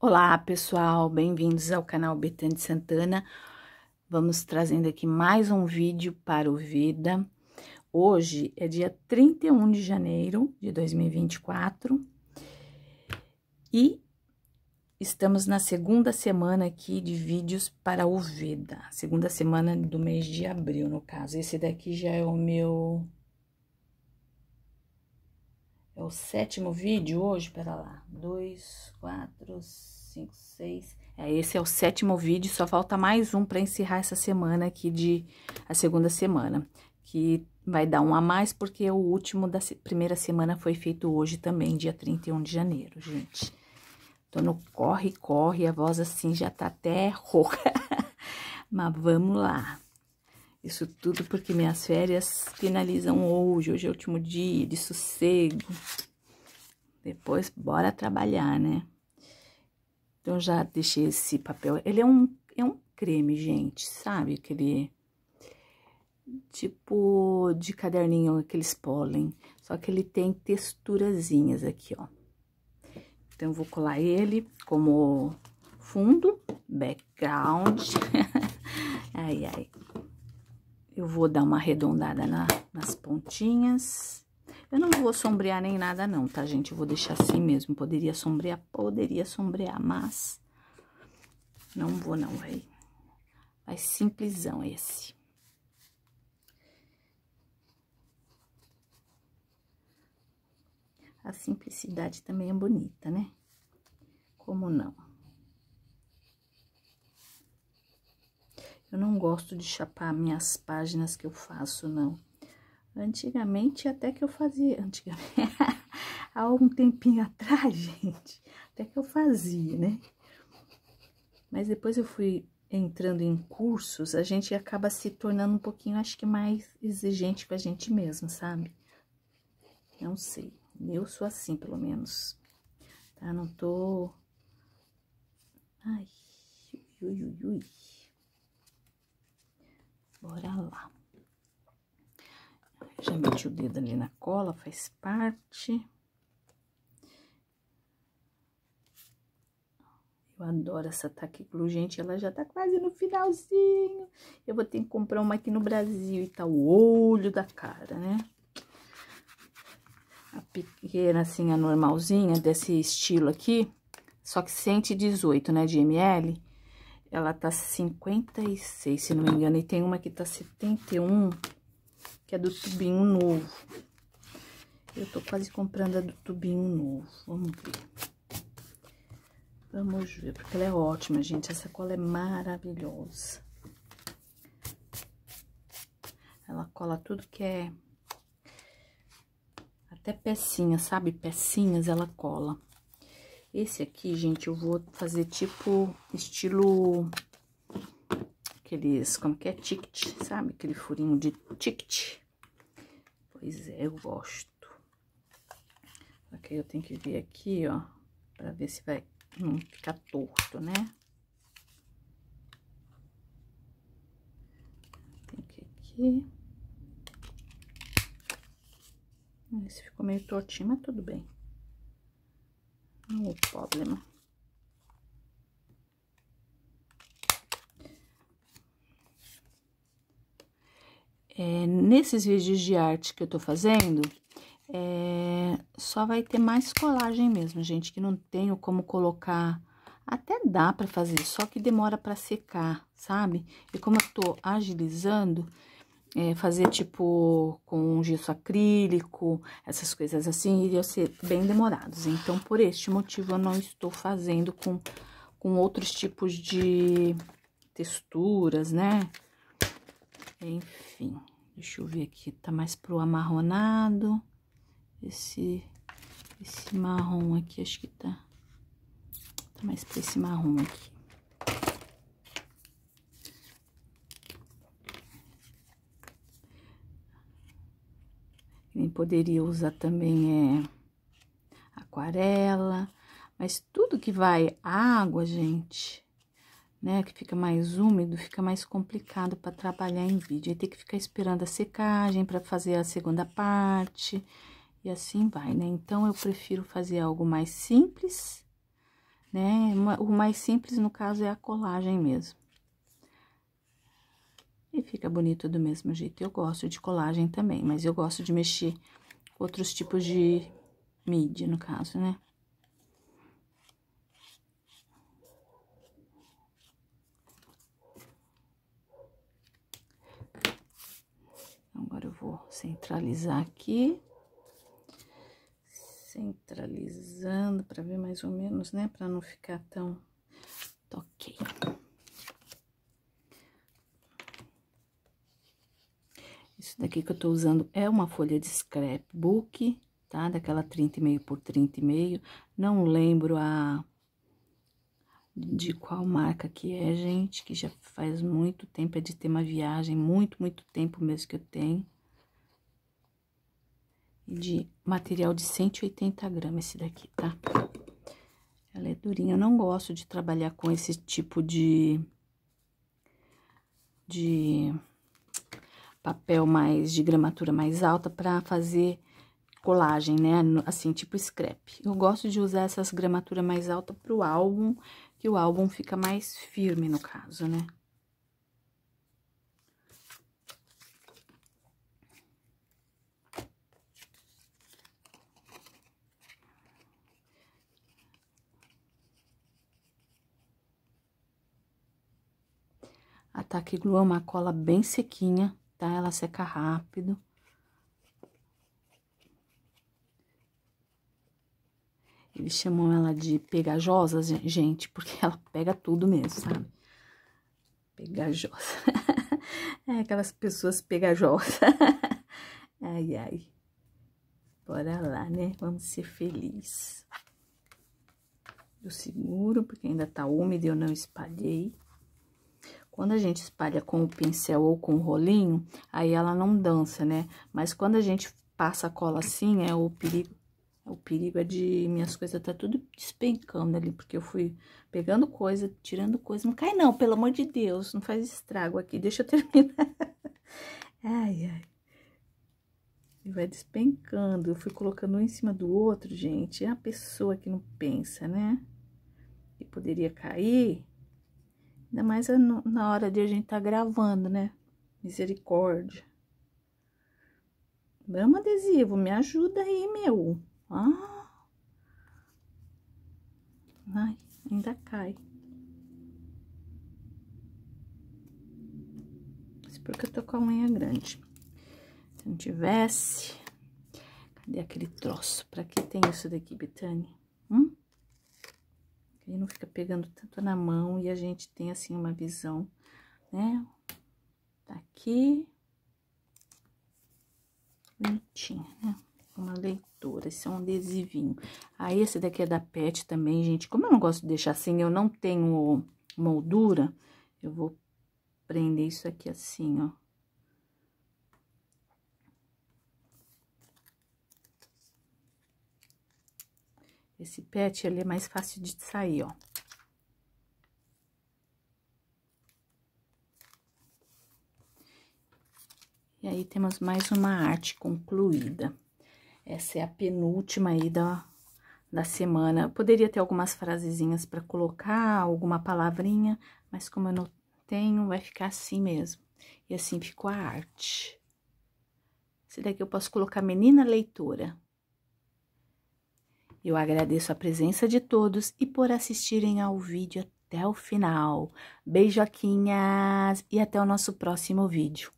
Olá pessoal, bem-vindos ao canal Betânia Santana. Vamos trazendo aqui mais um vídeo para o Vida. Hoje é dia 31 de janeiro de 2024 e estamos na segunda semana aqui de vídeos para o Vida, segunda semana do mês de abril, no caso. Esse daqui já é o meu é o sétimo vídeo hoje, pera lá. Dois, quatro, cinco, seis. É, esse é o sétimo vídeo, só falta mais um para encerrar essa semana aqui de... A segunda semana, que vai dar um a mais, porque o último da primeira semana foi feito hoje também, dia 31 de janeiro, gente. Tô no corre, corre, a voz assim já tá até rouca. Mas vamos lá. Isso tudo porque minhas férias finalizam hoje, hoje é o último dia de sossego. Depois, bora trabalhar, né? Então, já deixei esse papel. Ele é um, é um creme, gente, sabe? Aquele tipo de caderninho, aqueles pólen. Só que ele tem texturazinhas aqui, ó. Então, eu vou colar ele como fundo, background. ai, ai. Eu vou dar uma arredondada na, nas pontinhas. Eu não vou sombrear nem nada não, tá, gente? Eu vou deixar assim mesmo. Poderia sombrear, poderia sombrear, mas não vou não, velho. Vai simplesão esse. A simplicidade também é bonita, né? Como não? Eu não gosto de chapar minhas páginas que eu faço, não. Antigamente, até que eu fazia... Antigamente, há algum tempinho atrás, gente, até que eu fazia, né? Mas depois eu fui entrando em cursos, a gente acaba se tornando um pouquinho, acho que mais exigente com a gente mesmo, sabe? Não sei, eu sou assim, pelo menos, tá? Não tô... Ai, ui, ui, ui. Bora lá. Já meti o dedo ali na cola, faz parte. Eu adoro essa Taque gente. Ela já tá quase no finalzinho. Eu vou ter que comprar uma aqui no Brasil e tá o olho da cara, né? A pequena, assim, a normalzinha, desse estilo aqui. Só que 118, né, de ml. Ela tá 56, se não me engano, e tem uma que tá 71, que é do tubinho novo. Eu tô quase comprando a do tubinho novo, vamos ver. Vamos ver, porque ela é ótima, gente, essa cola é maravilhosa. Ela cola tudo que é... Até pecinha sabe? Pecinhas ela cola. Esse aqui, gente, eu vou fazer tipo estilo aqueles, como que é, ticket, sabe? Aquele furinho de ticket. Pois é, eu gosto. Ok, eu tenho que ver aqui, ó, pra ver se vai não ficar torto, né? Tem que aqui. Esse ficou meio tortinho, mas tudo bem ovo problema. É, nesses vídeos de arte que eu tô fazendo, é, só vai ter mais colagem mesmo, gente, que não tenho como colocar... Até dá pra fazer, só que demora pra secar, sabe? E como eu tô agilizando, é, fazer tipo com gesso acrílico, essas coisas assim, iriam ser bem demorados. Então, por este motivo, eu não estou fazendo com, com outros tipos de texturas, né? Enfim, deixa eu ver aqui, tá mais pro amarronado. Esse, esse marrom aqui, acho que tá, tá mais pra esse marrom aqui. poderia usar também é, aquarela, mas tudo que vai água, gente, né, que fica mais úmido, fica mais complicado para trabalhar em vídeo. Aí tem que ficar esperando a secagem para fazer a segunda parte e assim vai, né? Então eu prefiro fazer algo mais simples, né? O mais simples no caso é a colagem mesmo. E fica bonito do mesmo jeito. Eu gosto de colagem também, mas eu gosto de mexer outros tipos de mídia, no caso, né? Então, agora eu vou centralizar aqui. Centralizando para ver mais ou menos, né? Para não ficar tão toquei. Okay. Isso daqui que eu tô usando é uma folha de scrapbook, tá? Daquela 30,5 por 30,5. Não lembro a de qual marca que é, gente, que já faz muito tempo, é de ter uma viagem, muito, muito tempo mesmo que eu tenho. De material de 180 gramas esse daqui, tá? Ela é durinha, eu não gosto de trabalhar com esse tipo de... de papel mais de gramatura mais alta para fazer colagem, né? Assim, tipo scrap. Eu gosto de usar essas gramatura mais alta o álbum, que o álbum fica mais firme no caso, né? A Taque Glue é uma cola bem sequinha, tá? Ela seca rápido. Eles chamam ela de pegajosa, gente, porque ela pega tudo mesmo, sabe? Pegajosa. é aquelas pessoas pegajosas. ai, ai. Bora lá, né? Vamos ser felizes. Eu seguro, porque ainda tá úmido e eu não espalhei. Quando a gente espalha com o pincel ou com o rolinho, aí ela não dança, né? Mas quando a gente passa a cola assim, é o perigo, é o perigo é de minhas coisas tá tudo despencando ali, porque eu fui pegando coisa, tirando coisa. Não cai não, pelo amor de Deus, não faz estrago aqui, deixa eu terminar. ai, ai. E vai despencando, eu fui colocando um em cima do outro, gente. É a pessoa que não pensa, né? E poderia cair, Ainda mais é na hora de a gente tá gravando, né? Misericórdia. Grama adesivo, me ajuda aí, meu. Ah. Ai, ainda cai. Isso porque eu tô com a unha grande. Se não tivesse... Cadê aquele troço? Pra que tem isso daqui, Betânia? Aí não fica pegando tanto na mão e a gente tem, assim, uma visão, né? Tá aqui. Bonitinho, né? Uma leitura, esse é um adesivinho. Aí, ah, esse daqui é da Pet também, gente. Como eu não gosto de deixar assim, eu não tenho moldura, eu vou prender isso aqui assim, ó. Esse pet, ele é mais fácil de sair, ó. E aí, temos mais uma arte concluída. Essa é a penúltima aí da, da semana. Eu poderia ter algumas frasezinhas para colocar, alguma palavrinha, mas como eu não tenho, vai ficar assim mesmo. E assim ficou a arte. Esse daqui eu posso colocar menina leitora. Eu agradeço a presença de todos e por assistirem ao vídeo até o final. Beijoquinhas e até o nosso próximo vídeo.